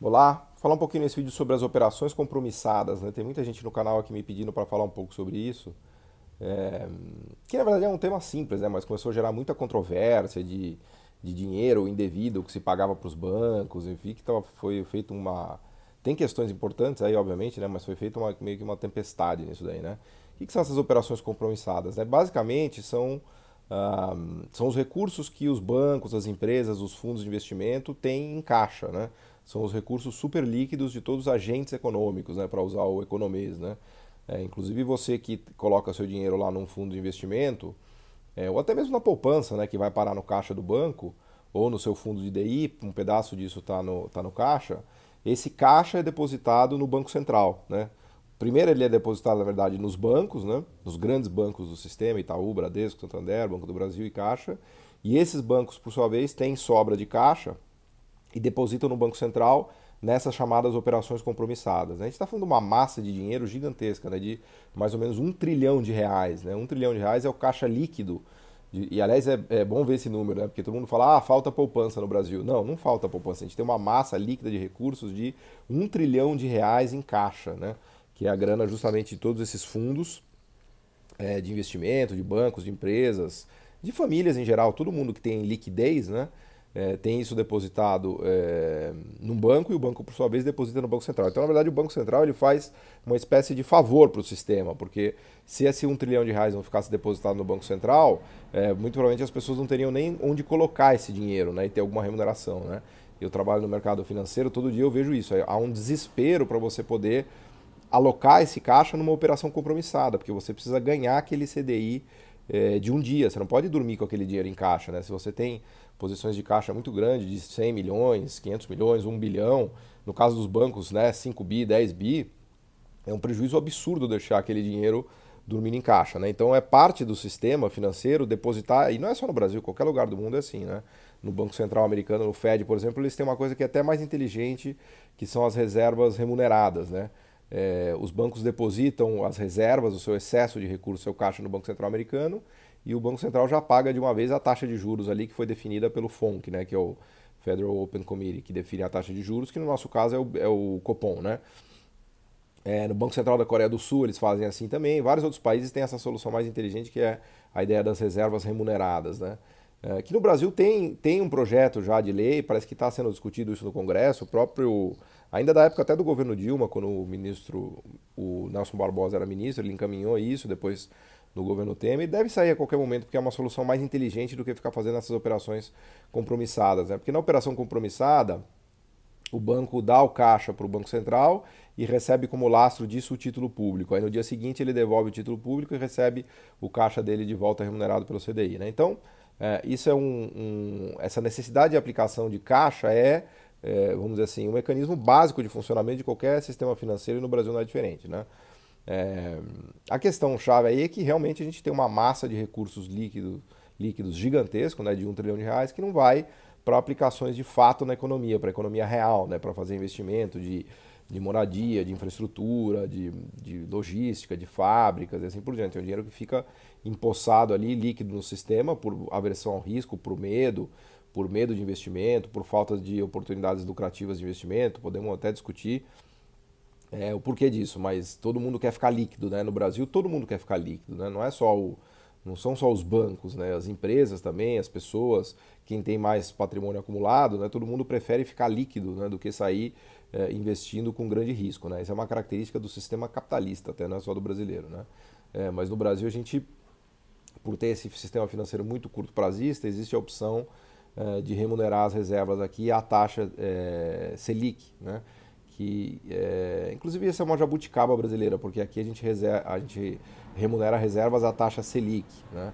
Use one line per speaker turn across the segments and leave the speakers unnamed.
Olá, vou falar um pouquinho nesse vídeo sobre as operações compromissadas. Né? Tem muita gente no canal aqui me pedindo para falar um pouco sobre isso. É... Que na verdade é um tema simples, né? mas começou a gerar muita controvérsia de, de dinheiro indevido que se pagava para os bancos, enfim, que tava, foi feito uma. Tem questões importantes aí, obviamente, né? mas foi feita meio que uma tempestade nisso daí. Né? O que, que são essas operações compromissadas? Né? Basicamente são. Ah, são os recursos que os bancos, as empresas, os fundos de investimento têm em caixa, né? são os recursos super líquidos de todos os agentes econômicos, né, para usar o economês, né? É, inclusive você que coloca seu dinheiro lá num fundo de investimento, é, ou até mesmo na poupança, né, que vai parar no caixa do banco, ou no seu fundo de DI, um pedaço disso está no, tá no caixa, esse caixa é depositado no Banco Central, né? Primeiro ele é depositado, na verdade, nos bancos, né? nos grandes bancos do sistema, Itaú, Bradesco, Santander, Banco do Brasil e Caixa. E esses bancos, por sua vez, têm sobra de caixa e depositam no Banco Central nessas chamadas operações compromissadas. Né? A gente está falando de uma massa de dinheiro gigantesca, né? de mais ou menos um trilhão de reais. Né? Um trilhão de reais é o caixa líquido. De, e aliás, é, é, bom ver esse número, né? porque todo mundo fala, ah, falta poupança no Brasil. Não, não falta poupança. A gente tem uma massa líquida de recursos de um trilhão de reais em caixa, né? que é a grana justamente de todos esses fundos é, de investimento, de bancos, de empresas, de famílias em geral, todo mundo que tem liquidez, né? é, tem isso depositado é, num banco e o banco, por sua vez, deposita no Banco Central. Então, na verdade, o Banco Central ele faz uma espécie de favor para o sistema, porque se esse um trilhão de reais não ficasse depositado no Banco Central, é, muito provavelmente as pessoas não teriam nem onde colocar esse dinheiro né, e ter alguma remuneração. Né? Eu trabalho no mercado financeiro, todo dia eu vejo isso. Há um desespero para você poder alocar esse caixa numa operação compromissada, porque você precisa ganhar aquele CDI é, de um dia. Você não pode dormir com aquele dinheiro em caixa, né? Se você tem posições de caixa muito grande, de 100 milhões, 500 milhões, 1 bilhão. No caso dos bancos, né, 5 bi, 10 bi, é um prejuízo absurdo deixar aquele dinheiro dormindo em caixa, né? Então é parte do sistema financeiro depositar, e não é só no Brasil, qualquer lugar do mundo é assim, né? No Banco Central Americano, no Fed, por exemplo, eles têm uma coisa que é até mais inteligente, que são as reservas remuneradas, né? É, os bancos depositam as reservas, o seu excesso de recurso, seu caixa no Banco Central Americano, e o Banco Central já paga de uma vez a taxa de juros ali que foi definida pelo FONC, né, que é o Federal Open Committee, que define a taxa de juros, que no nosso caso é o, é o Copom, né? É, no Banco Central da Coreia do Sul eles fazem assim também. Vários outros países têm essa solução mais inteligente que é a ideia das reservas remuneradas, né? É, que no Brasil tem, tem um projeto já de lei, parece que está sendo discutido isso no Congresso, o próprio, ainda da época até do governo Dilma, quando o ministro, o Nelson Barbosa era ministro, ele encaminhou isso, depois no governo Temer e deve sair a qualquer momento, porque é uma solução mais inteligente do que ficar fazendo essas operações compromissadas. Né? Porque na operação compromissada, o banco dá o caixa para o Banco Central e recebe como lastro disso o título público. Aí no dia seguinte ele devolve o título público e recebe o caixa dele de volta remunerado pelo CDI. Né? Então, é, isso é um, um, essa necessidade de aplicação de caixa é, é, vamos dizer assim, um mecanismo básico de funcionamento de qualquer sistema financeiro e no Brasil não é diferente. Né? É, a questão chave aí é que realmente a gente tem uma massa de recursos líquido, líquidos gigantesco, né, de um trilhão de reais, que não vai para aplicações de fato na economia, para a economia real, né, para fazer investimento de, de moradia, de infraestrutura, de, de logística, de fábricas e assim por diante. É um dinheiro que fica empossado ali, líquido no sistema, por aversão ao risco, por medo, por medo de investimento, por falta de oportunidades lucrativas de investimento. Podemos até discutir é, o porquê disso, mas todo mundo quer ficar líquido, né? No Brasil todo mundo quer ficar líquido, né? Não é só o, não são só os bancos, né? As empresas também, as pessoas, quem tem mais patrimônio acumulado, né? Todo mundo prefere ficar líquido, né? Do que sair é, investindo com grande risco, né? Isso é uma característica do sistema capitalista, até não é só do brasileiro, né? É, mas no Brasil a gente, por ter esse sistema financeiro muito curto prazista, existe a opção é, de remunerar as reservas aqui à taxa é, Selic, né? que é, inclusive essa é uma jabuticaba brasileira, porque aqui a gente, reserva, a gente remunera reservas à taxa Selic, né?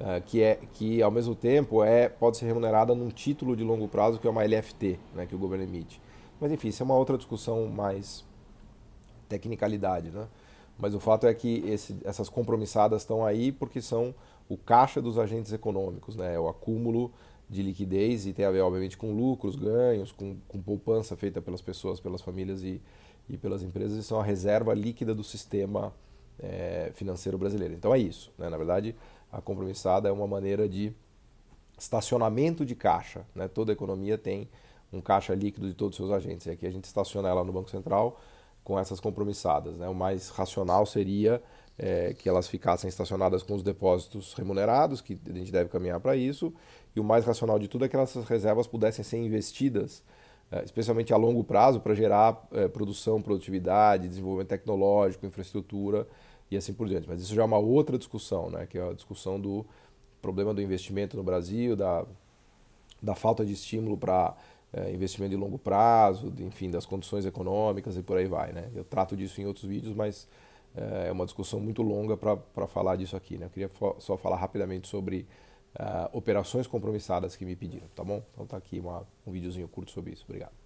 Uh, que, é, que ao mesmo tempo é, pode ser remunerada num título de longo prazo que é uma LFT, né, que o governo emite. Mas enfim, isso é uma outra discussão mais tecnicalidade. Né? Mas o fato é que esse, essas compromissadas estão aí porque são o caixa dos agentes econômicos, né, é o acúmulo de liquidez e tem a ver, obviamente, com lucros, ganhos, com, com poupança feita pelas pessoas, pelas famílias e, e pelas empresas, e são a reserva líquida do sistema é, financeiro brasileiro. Então é isso. Né? Na verdade, a compromissada é uma maneira de estacionamento de caixa. Né? Toda economia tem um caixa líquido de todos os seus agentes. E aqui a gente estaciona ela no Banco Central com essas compromissadas. Né? O mais racional seria é, que elas ficassem estacionadas com os depósitos remunerados, que a gente deve caminhar para isso, e o mais racional de tudo é que essas reservas pudessem ser investidas, é, especialmente a longo prazo, para gerar é, produção, produtividade, desenvolvimento tecnológico, infraestrutura e assim por diante. Mas isso já é uma outra discussão, né, que é a discussão do problema do investimento no Brasil, da, da falta de estímulo para é, investimento de longo prazo, de, enfim, das condições econômicas e por aí vai. Né? Eu trato disso em outros vídeos, mas é, é uma discussão muito longa para falar disso aqui. Né? Eu queria só falar rapidamente sobre uh, operações compromissadas que me pediram, tá bom? Então tá aqui uma, um videozinho curto sobre isso. Obrigado.